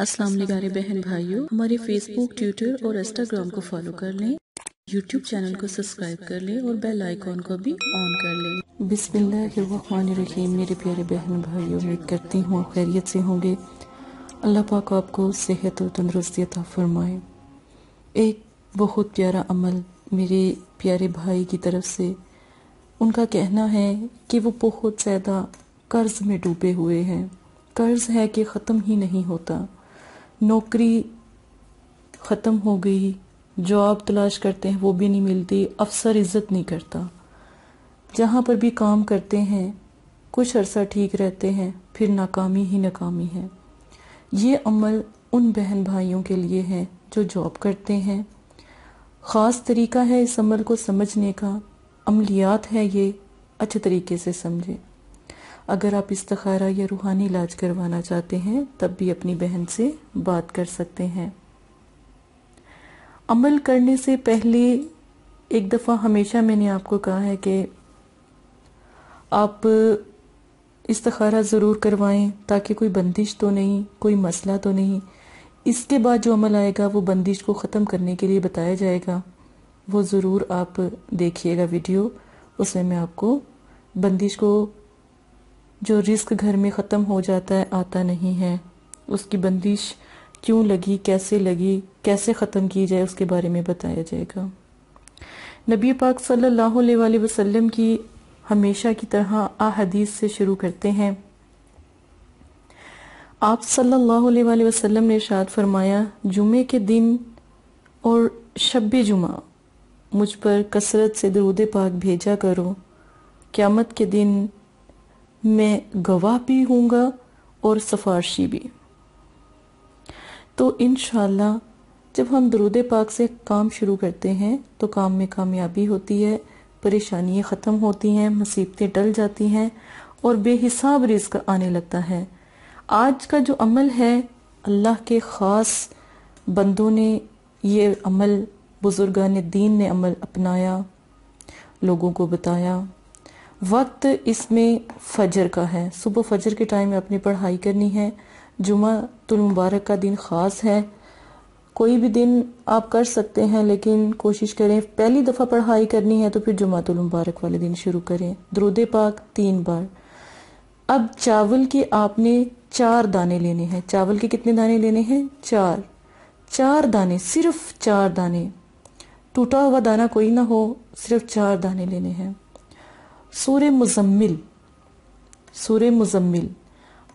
अस्सलाम निगारे बहन भाइयों हमारे फेसबुक ट्विटर और इंस्टाग्राम को फॉलो कर लें यूट्यूब चैनल को सब्सक्राइब कर लें और बेल आइकॉन को भी ऑन कर लें बिस्मिल्लाहिर्रहमानिर्रहीम मेरे प्यारे बहन भाइयों उम्मीद करती हूँ खैरियत से होंगे अल्लाह पाक आपको सेहत और तंदरुस्ती अता फरमाए एक बहुत प्यारा अमल मेरे प्यारे भाई की तरफ से उनका कहना है कि वो बहुत ज़्यादा कर्ज़ में डूबे हुए हैं कर्ज़ है कि ख़त्म ही नहीं होता नौकरी ख़त्म हो गई जॉब तलाश करते हैं वो भी नहीं मिलती अफसर इज़्ज़त नहीं करता जहाँ पर भी काम करते हैं कुछ अरसा ठीक रहते हैं फिर नाकामी ही नाकामी है ये अमल उन बहन भाइयों के लिए है जो जॉब करते हैं ख़ास तरीका है इस अमल को समझने का अमलियात है ये अच्छे तरीके से समझें अगर आप इस्तखारा या रूहानी इलाज करवाना चाहते हैं तब भी अपनी बहन से बात कर सकते हैं अमल करने से पहले एक दफ़ा हमेशा मैंने आपको कहा है कि आप इस्तखारा ज़रूर करवाएं ताकि कोई बंदिश तो नहीं कोई मसला तो नहीं इसके बाद जो अमल आएगा वो बंदिश को ख़त्म करने के लिए बताया जाएगा वो ज़रूर आप देखिएगा वीडियो उसमें मैं आपको बंदिश को जो रिस्क घर में ख़त्म हो जाता है आता नहीं है उसकी बंदिश क्यों लगी कैसे लगी कैसे ख़त्म की जाए उसके बारे में बताया जाएगा नबी पाक सल्लल्लाहु अलैहि वसल्लम की हमेशा की तरह अदीस से शुरू करते हैं आप सल्लल्लाहु अलैहि वसल्लम ने शाद फरमाया जुमे के दिन और शब जुमा मुझ पर कसरत से दरूद पाक भेजा करो क़्यामत के दिन मैं गवाह भी हूँगा और सफारशी भी तो इन जब हम दरूद पाक से काम शुरू करते हैं तो काम में कामयाबी होती है परेशानियाँ ख़त्म होती हैं मुसीबतें टल जाती हैं और बेहिसाब रिस्क आने लगता है आज का जो अमल है अल्लाह के ख़ास बंदों ने ये अमल बुज़ुर्गान दीन ने अमल अपनाया लोगों को बताया वक्त इसमें फजर का है सुबह फजर के टाइम में अपनी पढ़ाई करनी है जुमा तुल मुबारक का दिन ख़ास है कोई भी दिन आप कर सकते हैं लेकिन कोशिश करें पहली दफ़ा पढ़ाई करनी है तो फिर जुमातुल मुबारक वाले दिन शुरू करें द्रोदे पाक तीन बार अब चावल के आपने चार दाने लेने हैं चावल के कितने दाने लेने हैं चार चार दाने सिर्फ चार दाने टूटा हुआ दाना कोई ना हो सिर्फ चार दाने लेने हैं सूर मुजम्मिल सूर मुजम्मिल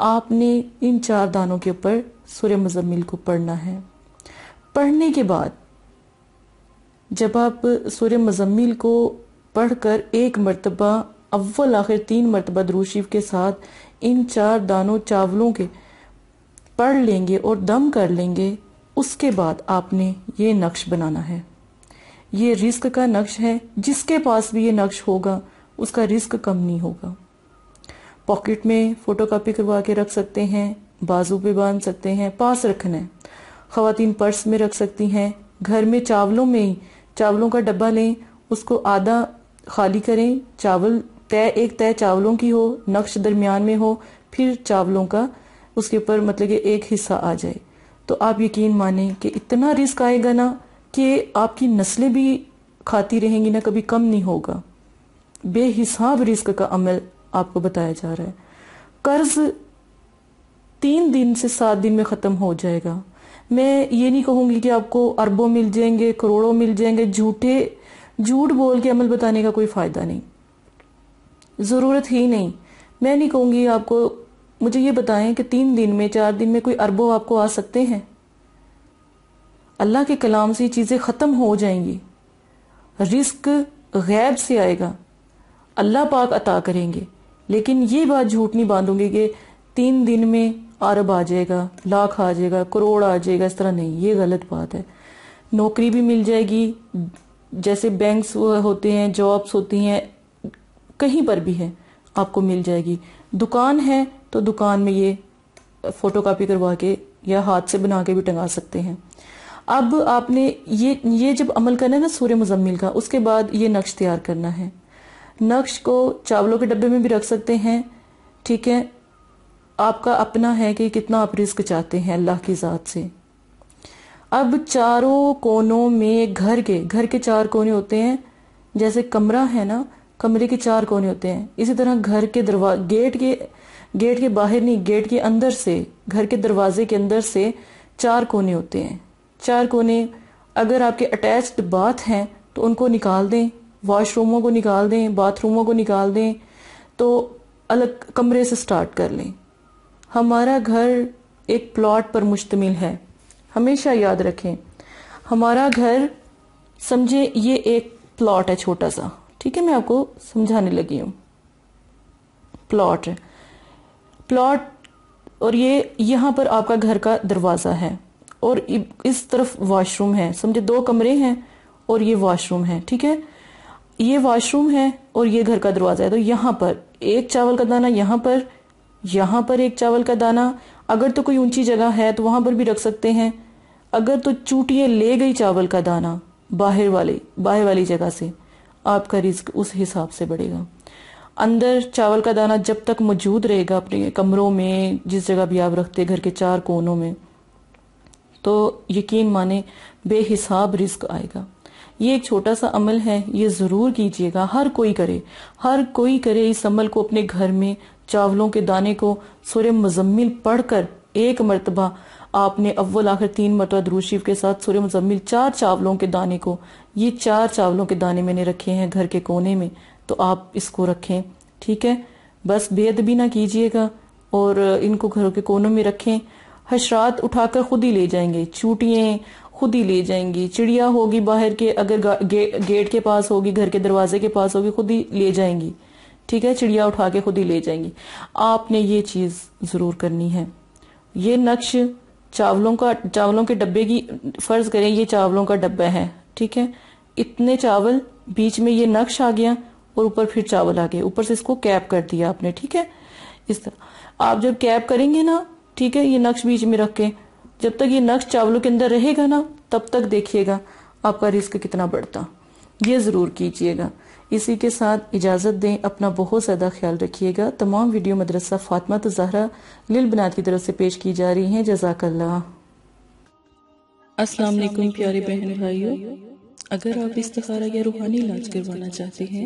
आपने इन चार दानों के ऊपर सूर्य मुजम्मिल को पढ़ना है पढ़ने के बाद जब आप सूर्य मजम्मिल को पढ़कर एक मरतबा अव्वल आखिर तीन मरतबा दरूशीफ के साथ इन चार दानों चावलों के पढ़ लेंगे और दम कर लेंगे उसके बाद आपने ये नक्श बनाना है ये रिस्क का नक्श है जिसके पास भी ये नक्श होगा उसका रिस्क कम नहीं होगा पॉकेट में फ़ोटो कापी करवा के रख सकते हैं बाजू पे बांध सकते हैं पास रखना है खातन पर्स में रख सकती हैं घर में चावलों में चावलों का डब्बा लें उसको आधा खाली करें चावल तय एक तय चावलों की हो नक्श दरमियान में हो फिर चावलों का उसके ऊपर मतलब कि एक हिस्सा आ जाए तो आप यकीन माने कि इतना रिस्क आएगा ना कि आपकी नस्लें भी खाती रहेंगी ना कभी कम नहीं होगा बेहिसाब रिस्क का अमल आपको बताया जा रहा है कर्ज तीन दिन से सात दिन में ख़त्म हो जाएगा मैं ये नहीं कहूंगी कि आपको अरबों मिल जाएंगे करोड़ों मिल जाएंगे झूठे झूठ बोल के अमल बताने का कोई फ़ायदा नहीं ज़रूरत ही नहीं मैं नहीं कहूंगी आपको मुझे ये बताएं कि तीन दिन में चार दिन में कोई अरबों आपको आ सकते हैं अल्लाह के कलाम से चीज़ें ख़त्म हो जाएंगी रिस्क गैब से आएगा अल्लाह पाक अता करेंगे लेकिन ये बात झूठ नहीं बांधूंगी कि तीन दिन में अरब आ जाएगा लाख आ जाएगा करोड़ आ जाएगा इस तरह नहीं ये गलत बात है नौकरी भी मिल जाएगी जैसे बैंक्स होते हैं जॉब्स होती हैं कहीं पर भी है आपको मिल जाएगी दुकान है तो दुकान में ये फ़ोटो कापी करवा के या हाथ से बना के भी टंगा सकते हैं अब आपने ये ये जब अमल करना है ना सूर्य मुजम्मिल का उसके बाद ये नक्श तैयार करना है नक्श को चावलों के डब्बे में भी रख सकते हैं ठीक है आपका अपना है कि कितना आप रिस्क चाहते हैं अल्लाह की ज़ात से अब चारों कोनों में घर के घर के चार कोने होते हैं जैसे कमरा है ना कमरे के चार कोने होते हैं इसी तरह घर के दरवा गेट के गेट के बाहर नहीं गेट के अंदर से घर के दरवाजे के अंदर से चार कोने होते हैं चार कोने अगर आपके अटैच्ड बाथ हैं तो उनको निकाल दें वॉशरूमों को निकाल दें बाथरूमों को निकाल दें तो अलग कमरे से स्टार्ट कर लें हमारा घर एक प्लॉट पर मुश्तमिल है हमेशा याद रखें हमारा घर समझे ये एक प्लॉट है छोटा सा ठीक है मैं आपको समझाने लगी हूँ प्लॉट प्लॉट और ये यहाँ पर आपका घर का दरवाज़ा है और इस तरफ वॉशरूम है समझे दो कमरे हैं और ये वॉशरूम है ठीक है ये वॉशरूम है और ये घर का दरवाज़ा है तो यहां पर एक चावल का दाना यहाँ पर यहां पर एक चावल का दाना अगर तो कोई ऊंची जगह है तो वहां पर भी रख सकते हैं अगर तो चूटिए ले गई चावल का दाना बाहर वाले बाहर वाली जगह से आपका रिस्क उस हिसाब से बढ़ेगा अंदर चावल का दाना जब तक मौजूद रहेगा अपने कमरों में जिस जगह भी आप रखते घर के चार कोनों में तो यकीन माने बेहिसाब रिस्क आएगा ये एक छोटा सा अमल है ये ज़रूर कीजिएगा हर कोई करे हर कोई करे इस अमल को अपने घर में चावलों के दाने को सुर मजम्मिल पढ़कर एक मरतबा आपने अव्वल आखिर तीन मरतबा द्रूशीफ के साथ सुर मजम्मिल चार चावलों के दाने को ये चार चावलों के दाने मैंने रखे हैं घर के कोने में तो आप इसको रखें ठीक है बस बेद भी ना कीजिएगा और इनको घरों के कोनों में रखें हशरात उठाकर खुद ही ले जाएंगे चूटिये खुद ही ले जाएंगी चिड़िया होगी बाहर के अगर गे, गेट के पास होगी घर के दरवाजे के पास होगी खुद ही ले जाएंगी ठीक है चिड़िया उठा के खुद ही ले जाएंगी आपने ये चीज़ ज़रूर करनी है ये नक्श चावलों का चावलों के डब्बे की फ़र्ज़ करें ये चावलों का डब्बा है ठीक है इतने चावल बीच में ये नक्श आ गया और ऊपर फिर चावल आ गए ऊपर से इसको कैप कर दिया आपने ठीक है इस तरह आप जब कैप करेंगे ना ठीक है ये नक्श बीच में रख के जब तक ये नक्श चावलों के अंदर रहेगा ना तब तक देखिएगा आपका रिस्क कितना बढ़ता ये ज़रूर कीजिएगा इसी के साथ इजाज़त दें अपना बहुत ज़्यादा ख्याल रखिएगा तमाम वीडियो मदरसा फातमा तजहरा तो लिल बनात की तरफ से पेश की जा रही हैं जजाकल्ला अस्सलाम वालेकुम प्यारे बहन भाइयों अगर आप इस्तखारा या रूहानी इलाज करवाना चाहते हैं